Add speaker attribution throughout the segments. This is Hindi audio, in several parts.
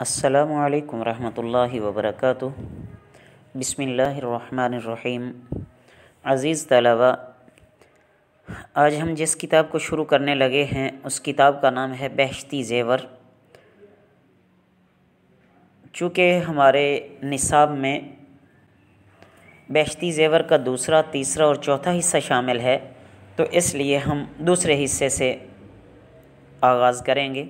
Speaker 1: असलकम वरहमल वबरक बसमीम अज़ीज़ तलबा आज हम जिस किताब को शुरू करने लगे हैं उस किताब का नाम है बहशती ज़ेवर चूँकि हमारे निसाब में बहशती ज़ेवर का दूसरा तीसरा और चौथा हिस्सा शामिल है तो इसलिए हम दूसरे हिस्से से आगाज़ करेंगे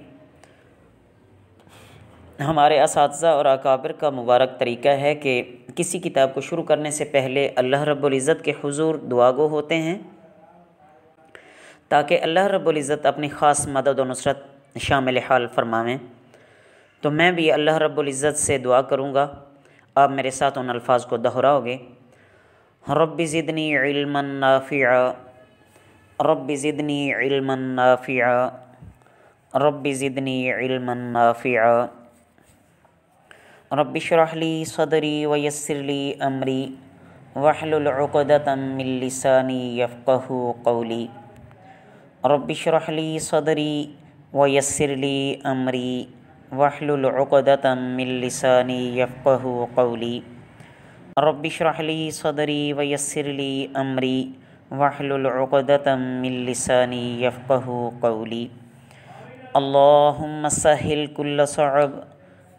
Speaker 1: हमारे इस और अकाबिर का मुबारक तरीका है कि किसी किताब को शुरू करने से पहले अल्लाह रब्ज़त के हजूर दुआगो होते हैं ताकि अल्लाह रब्ज़त अपनी ख़ास मदद और नुसरत शामिल हाल फरमावें तो मैं भी अल्लाह रब्ज़त से दुआ करूँगा आप मेरे साथ उन अल्फाज को दोहराओगे रब ज़िदनी इल्मन नाफ़िया ज़िदनी नाफ़िया ज़िदनी नाफ़िया रबिशरहली सदरी वयसरली अमरी वहलुलकदतमिलसानी यफ़ू कौली रबिशरहली सदरी वयसरली अमरी वहलुलकदतमिलसानी यफ़ू कौली रबिशरहली सदरी वयसरली अमरी वहलुलकदतमिलसानी यफ़ू कौली अल्लाहुम्म सहल कुल्ल सअब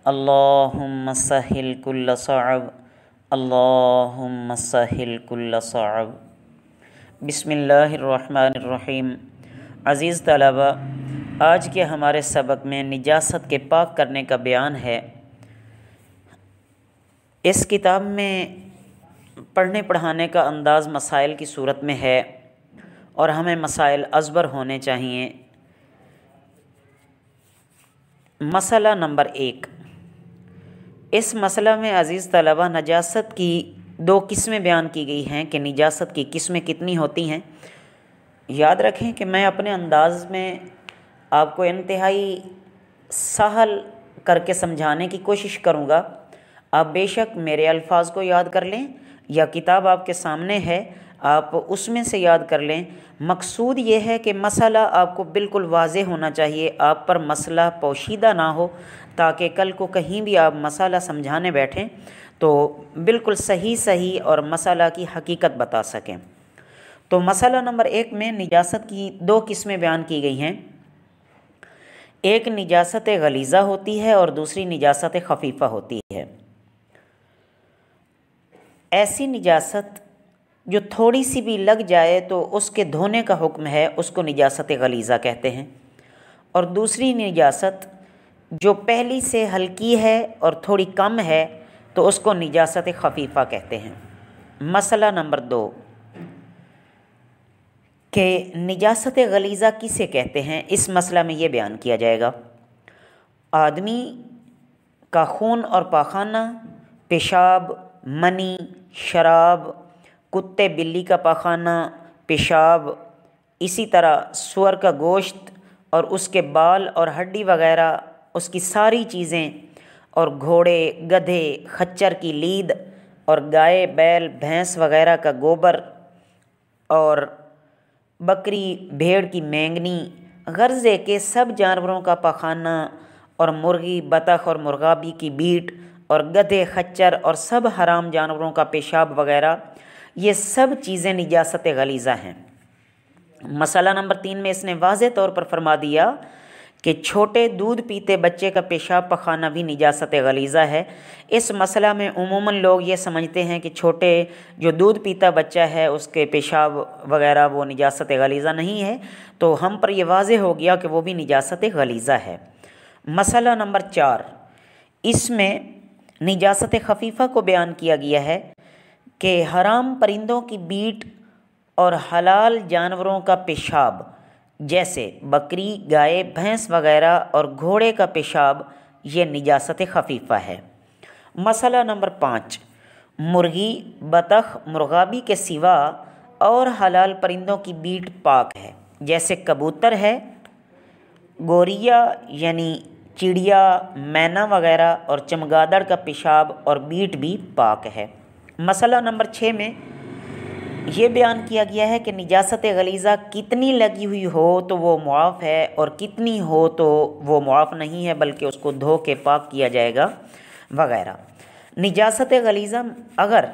Speaker 1: अल्लाहुम्म सहिल कुल्ल सअब अल्लाहुम्म सहिल कुल्ल सअब बिसमीम अज़ीज़ तलबा आज के हमारे सबक में निजात के पाक करने का बयान है इस किताब में पढ़ने पढ़ाने का अंदाज़ मसाइल की सूरत में है और हमें मसाइल अजबर होने चाहिए मसला नंबर एक इस मसला में अज़ीज़ तलबा नजास्त की दो किस्में बयान की गई हैं कि निजास्त की किस्में कितनी होती हैं याद रखें कि मैं अपने अंदाज में आपको इंतहाई सहल करके समझाने की कोशिश करूँगा आप बेशक मेरे अल्फाज को याद कर लें या किताब आपके सामने है आप उसमें से याद कर लें मकसूद ये है कि मसला आपको बिल्कुल वाज होना चाहिए आप पर मसला पोशीदा ना हो ताकि कल को कहीं भी आप मसाला समझाने बैठें तो बिल्कुल सही सही और मसाला की हकीकत बता सकें तो मसाला नंबर एक में निजात की दो किस्में बयान की गई हैं एक निजात गलीज़ा होती है और दूसरी निजात खफीफ़ा होती है ऐसी निजात जो थोड़ी सी भी लग जाए तो उसके धोने का हुक्म है उसको निजासत गलीज़ा कहते हैं और दूसरी निजासत जो पहली से हल्की है और थोड़ी कम है तो उसको निजासत खफीफ़ा कहते हैं मसला नंबर दो कि निजासत गलीज़ा किसे कहते हैं इस मसला में ये बयान किया जाएगा आदमी का खून और पाखाना पेशाब मनी शराब कुत्ते बिल्ली का पखाना पेशाब इसी तरह सुअर का गोश्त और उसके बाल और हड्डी वगैरह उसकी सारी चीज़ें और घोड़े गधे खच्चर की लीद और गाय बैल भैंस वगैरह का गोबर और बकरी भेड़ की मैंगनी गर्ज़े के सब जानवरों का पखाना और मुर्गी बतख और मुर्गाबी की बीट और गधे खच्चर और सब हराम जानवरों का पेशाब वगैरह ये सब चीज़ें निजात गलीज़ा हैं मसला नंबर तीन में इसने वाज तौर पर फरमा दिया कि छोटे दूध पीते बच्चे का पेशाब पखाना भी निजात गलीज़ा है इस मसला में उमूमन लोग ये समझते हैं कि छोटे जो दूध पीता बच्चा है उसके पेशाब वगैरह वो निजात गलीज़ा नहीं है तो हम पर यह वाज हो गया कि वो भी निजात गलीज़ा है मसला नंबर चार इसमें निजात खफीफ़ा को बयान किया गया है कि हराम परिंदों की बीट और हलाल जानवरों का पेशाब जैसे बकरी गाय भैंस वगैरह और घोड़े का पेशाब ये निजासत खफीफ़ा है मसला नंबर पाँच मुर्गी बतख मुर्गाबी के सिवा और हलाल परिंदों की बीट पाक है जैसे कबूतर है गोरिया यानी चिड़िया मैना वगैरह और चमगादड़ का पेशाब और बीट भी पाक है मसला नंबर छः में यह बयान किया गया है कि निजात गलीज़ा कितनी लगी हुई हो तो वो मुआफ़ है और कितनी हो तो वो मुआफ़ नहीं है बल्कि उसको धो के पाक किया जाएगा वगैरह निजात गलीज़ा अगर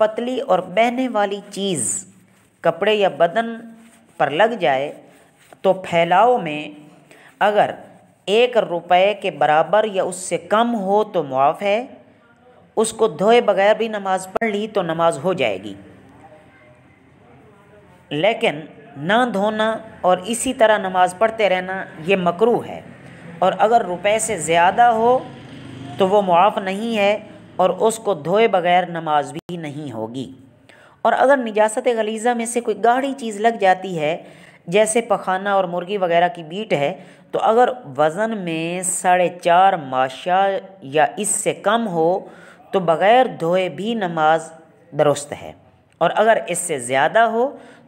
Speaker 1: पतली और बहने वाली चीज़ कपड़े या बदन पर लग जाए तो फैलाव में अगर एक रुपए के बराबर या उससे कम हो तो मुआफ़ है उसको धोए बगैर भी नमाज़ पढ़ ली तो नमाज हो जाएगी लेकिन ना धोना और इसी तरह नमाज़ पढ़ते रहना ये मकरू है और अगर रुपए से ज़्यादा हो तो वो मुआफ़ नहीं है और उसको धोए बगैर नमाज भी नहीं होगी और अगर निजात गलीज़ा में से कोई गाढ़ी चीज़ लग जाती है जैसे पखाना और मुर्गी वगैरह की बीट है तो अगर वज़न में साढ़े चार माशा या इससे कम हो तो बग़ैर धोए भी नमाज दुरुस्त है और अगर इससे ज़्यादा हो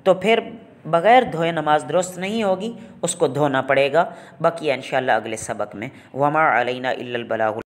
Speaker 1: तो फिर बग़ैर धोए नमाज दुरुस्त नहीं होगी उसको धोना पड़ेगा बाकी इन अगले सबक में वमा अलैना इल्लल